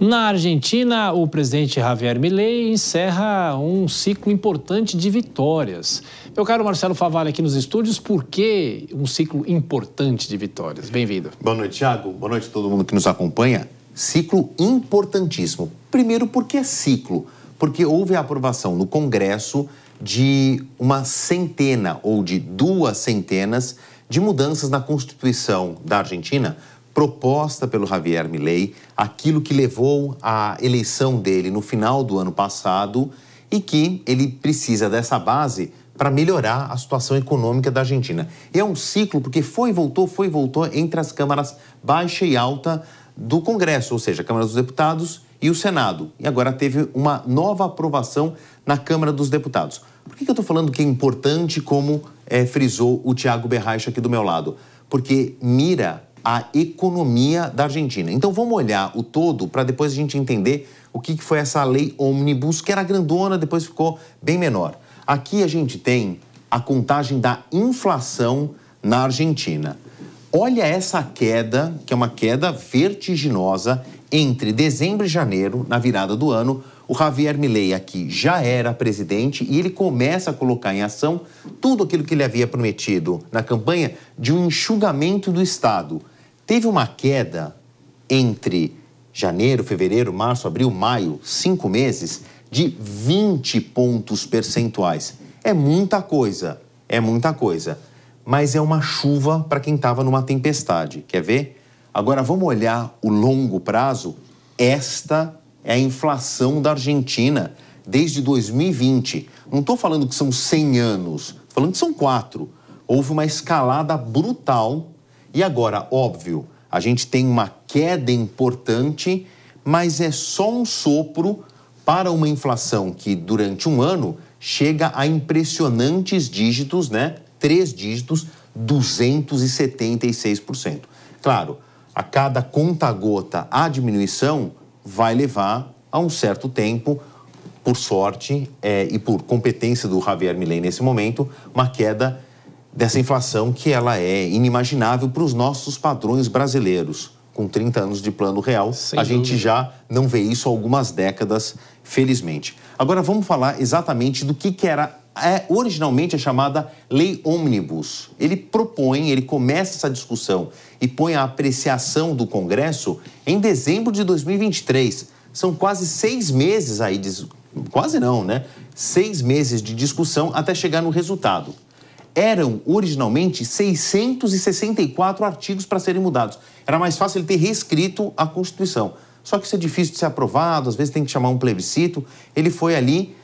Na Argentina, o presidente Javier Milei encerra um ciclo importante de vitórias. Meu caro Marcelo Favalle aqui nos estúdios, por que um ciclo importante de vitórias? Bem-vindo. Boa noite, Thiago. Boa noite a todo mundo que nos acompanha. Ciclo importantíssimo. Primeiro, porque é ciclo? Porque houve a aprovação no Congresso de uma centena ou de duas centenas de mudanças na Constituição da Argentina proposta pelo Javier Milei, aquilo que levou à eleição dele no final do ano passado e que ele precisa dessa base para melhorar a situação econômica da Argentina. E é um ciclo porque foi e voltou, foi e voltou entre as câmaras baixa e alta do Congresso, ou seja, a Câmara dos Deputados e o Senado. E agora teve uma nova aprovação na Câmara dos Deputados. Por que, que eu estou falando que é importante, como é, frisou o Tiago Berraich aqui do meu lado? Porque mira a economia da Argentina. Então vamos olhar o todo para depois a gente entender o que, foi essa lei omnibus que era grandona, depois ficou bem menor. Aqui a gente tem a contagem da inflação na Argentina. Olha essa queda, que é uma queda vertiginosa, entre dezembro e janeiro, na virada do ano, o Javier Milei aqui já era presidente e ele começa a colocar em ação tudo aquilo que ele havia prometido na campanha de um enxugamento do Estado. Teve uma queda entre janeiro, fevereiro, março, abril, maio, cinco meses, de 20 pontos percentuais. É muita coisa, é muita coisa. Mas é uma chuva para quem estava numa tempestade. Quer ver? Agora vamos olhar o longo prazo. Esta é a inflação da Argentina desde 2020. Não estou falando que são 100 anos, falando que são quatro. Houve uma escalada brutal e agora, óbvio, a gente tem uma queda importante, mas é só um sopro para uma inflação que durante um ano chega a impressionantes dígitos, né? Três dígitos, 276%. Claro, a cada conta-gota a diminuição vai levar a um certo tempo, por sorte é, e por competência do Javier Milei nesse momento, uma queda dessa inflação que ela é inimaginável para os nossos padrões brasileiros. Com 30 anos de plano real, Sem a dúvida. gente já não vê isso há algumas décadas, felizmente. Agora vamos falar exatamente do que, que era é originalmente a chamada Lei Omnibus. Ele propõe, ele começa essa discussão e põe a apreciação do Congresso em dezembro de 2023. São quase seis meses aí, de... quase não, né? Seis meses de discussão até chegar no resultado eram originalmente 664 artigos para serem mudados. Era mais fácil ele ter reescrito a Constituição. Só que isso é difícil de ser aprovado, às vezes tem que chamar um plebiscito. Ele foi ali,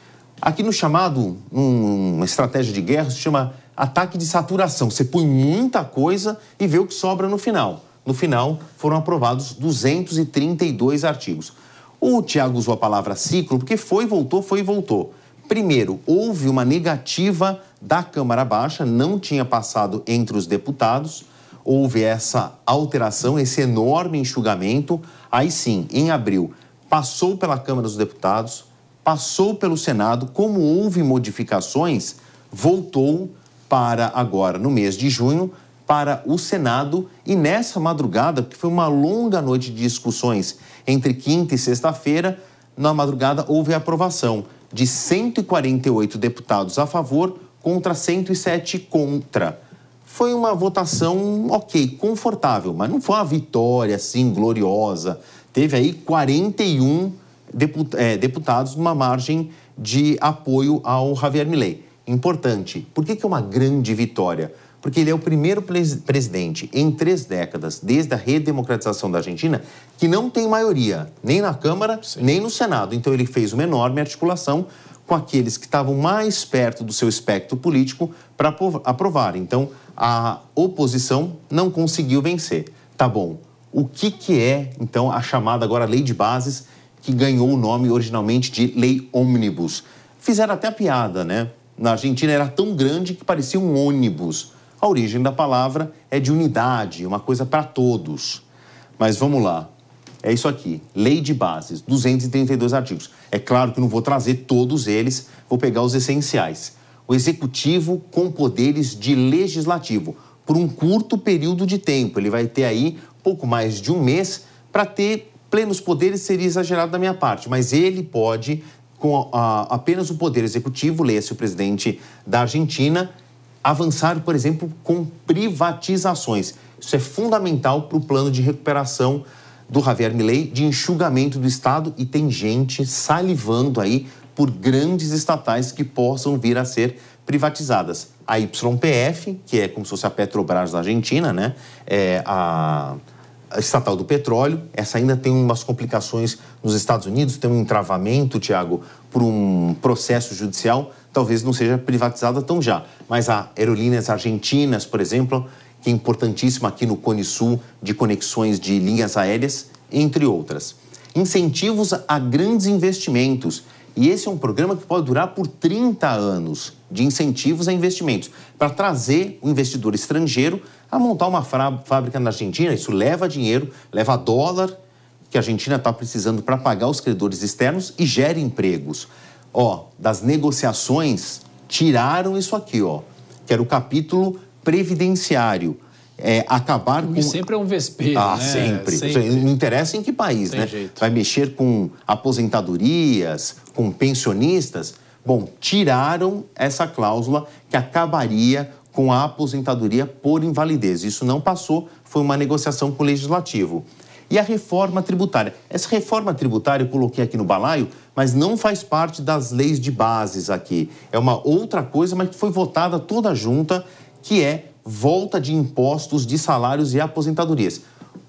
aqui no chamado, numa estratégia de guerra, se chama ataque de saturação. Você põe muita coisa e vê o que sobra no final. No final, foram aprovados 232 artigos. O Tiago usou a palavra ciclo porque foi, voltou, foi e voltou. Primeiro, houve uma negativa da Câmara Baixa, não tinha passado entre os deputados, houve essa alteração, esse enorme enxugamento. Aí sim, em abril, passou pela Câmara dos Deputados, passou pelo Senado, como houve modificações, voltou para agora, no mês de junho, para o Senado e nessa madrugada, que foi uma longa noite de discussões entre quinta e sexta-feira, na madrugada houve a aprovação de 148 deputados a favor contra 107 contra. Foi uma votação ok, confortável, mas não foi uma vitória assim gloriosa. Teve aí 41 eh, deputados numa margem de apoio ao Javier Milei. Importante. Por que, que é uma grande vitória? porque ele é o primeiro presidente em três décadas, desde a redemocratização da Argentina, que não tem maioria, nem na Câmara, Sim. nem no Senado. Então ele fez uma enorme articulação com aqueles que estavam mais perto do seu espectro político para aprovar. Então a oposição não conseguiu vencer. Tá bom. O que, que é, então, a chamada agora lei de bases, que ganhou o nome originalmente de Lei Ônibus? Fizeram até a piada, né? Na Argentina era tão grande que parecia um ônibus a origem da palavra é de unidade, uma coisa para todos. Mas vamos lá. É isso aqui, Lei de Bases, 232 artigos. É claro que não vou trazer todos eles, vou pegar os essenciais. O executivo com poderes de legislativo, por um curto período de tempo. Ele vai ter aí pouco mais de um mês para ter plenos poderes, seria exagerado da minha parte, mas ele pode, com a, a, apenas o poder executivo, leia-se o presidente da Argentina, avançar, por exemplo, com privatizações. Isso é fundamental para o plano de recuperação do Javier Milei de enxugamento do Estado e tem gente salivando aí por grandes estatais que possam vir a ser privatizadas. A YPF, que é como se fosse a Petrobras da Argentina, né? É a estatal do petróleo. Essa ainda tem umas complicações nos Estados Unidos, tem um entravamento, Tiago, por um processo judicial. Talvez não seja privatizada tão já. Mas há aerolíneas argentinas, por exemplo, que é importantíssima aqui no Cone Sul, de conexões de linhas aéreas, entre outras. Incentivos a grandes investimentos e esse é um programa que pode durar por 30 anos de incentivos a investimentos, para trazer o investidor estrangeiro a montar uma fábrica na Argentina. Isso leva dinheiro, leva dólar, que a Argentina está precisando para pagar os credores externos e gera empregos. Ó, das negociações, tiraram isso aqui, ó, que era o capítulo previdenciário é, acabar com. E sempre é um vespeiro. Ah, né? sempre. sempre. Não interessa em que país, Sem né? Jeito. Vai mexer com aposentadorias, com pensionistas. Bom, tiraram essa cláusula que acabaria com a aposentadoria por invalidez. Isso não passou, foi uma negociação com o legislativo. E a reforma tributária. Essa reforma tributária eu coloquei aqui no balaio, mas não faz parte das leis de bases aqui. É uma outra coisa, mas que foi votada toda junta, que é volta de impostos de salários e aposentadorias.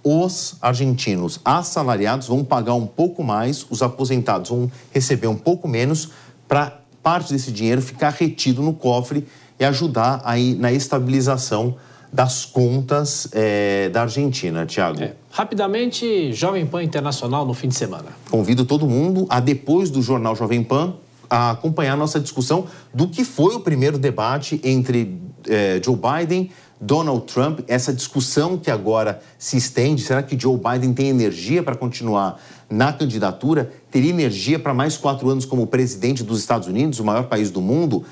Os argentinos assalariados vão pagar um pouco mais, os aposentados vão receber um pouco menos, para parte desse dinheiro ficar retido no cofre e ajudar aí na estabilização das contas é, da Argentina, Tiago. É. Rapidamente, Jovem Pan Internacional no fim de semana. Convido todo mundo a, depois do Jornal Jovem Pan, a acompanhar nossa discussão do que foi o primeiro debate entre eh, Joe Biden, Donald Trump, essa discussão que agora se estende. Será que Joe Biden tem energia para continuar na candidatura? Teria energia para mais quatro anos como presidente dos Estados Unidos, o maior país do mundo?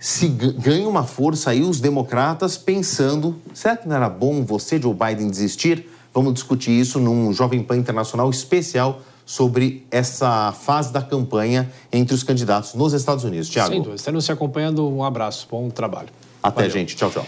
se ganha uma força aí os democratas pensando, será que não era bom você, Joe Biden, desistir? Vamos discutir isso num Jovem Pan Internacional especial sobre essa fase da campanha entre os candidatos nos Estados Unidos. Tiago. Sem dúvida. Estaremos se acompanhando. Um abraço. Bom trabalho. Até, Valeu. gente. Tchau, tchau.